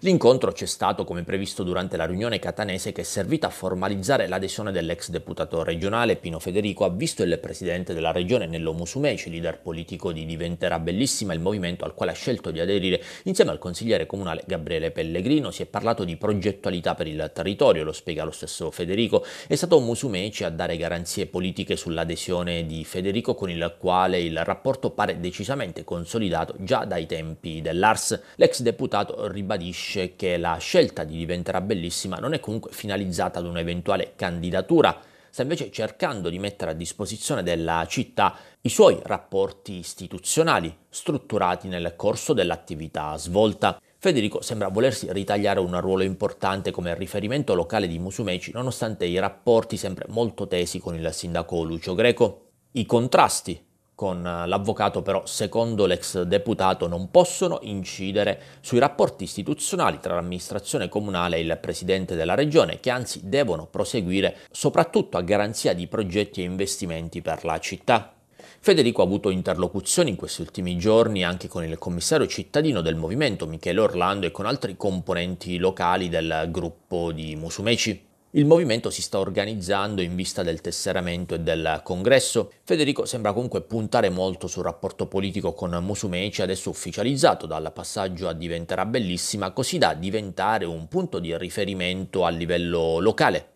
L'incontro c'è stato come previsto durante la riunione catanese che è servita a formalizzare l'adesione dell'ex deputato regionale Pino Federico, ha visto il presidente della regione Nello Musumeci, leader politico di Diventerà Bellissima, il movimento al quale ha scelto di aderire insieme al consigliere comunale Gabriele Pellegrino. Si è parlato di progettualità per il territorio, lo spiega lo stesso Federico. È stato Musumeci a dare garanzie politiche sull'adesione di Federico con il quale il rapporto pare decisamente consolidato già dai tempi dell'ARS. L'ex deputato ribadisce capisce che la scelta di diventerà bellissima non è comunque finalizzata ad un'eventuale candidatura, sta invece cercando di mettere a disposizione della città i suoi rapporti istituzionali, strutturati nel corso dell'attività svolta. Federico sembra volersi ritagliare un ruolo importante come riferimento locale di Musumeci, nonostante i rapporti sempre molto tesi con il sindaco Lucio Greco. I contrasti con eh, l'avvocato però, secondo l'ex deputato, non possono incidere sui rapporti istituzionali tra l'amministrazione comunale e il presidente della regione, che anzi devono proseguire soprattutto a garanzia di progetti e investimenti per la città. Federico ha avuto interlocuzioni in questi ultimi giorni anche con il commissario cittadino del movimento Michele Orlando e con altri componenti locali del gruppo di Musumeci. Il movimento si sta organizzando in vista del tesseramento e del congresso. Federico sembra comunque puntare molto sul rapporto politico con Musumeci, adesso ufficializzato dal passaggio a diventerà bellissima, così da diventare un punto di riferimento a livello locale.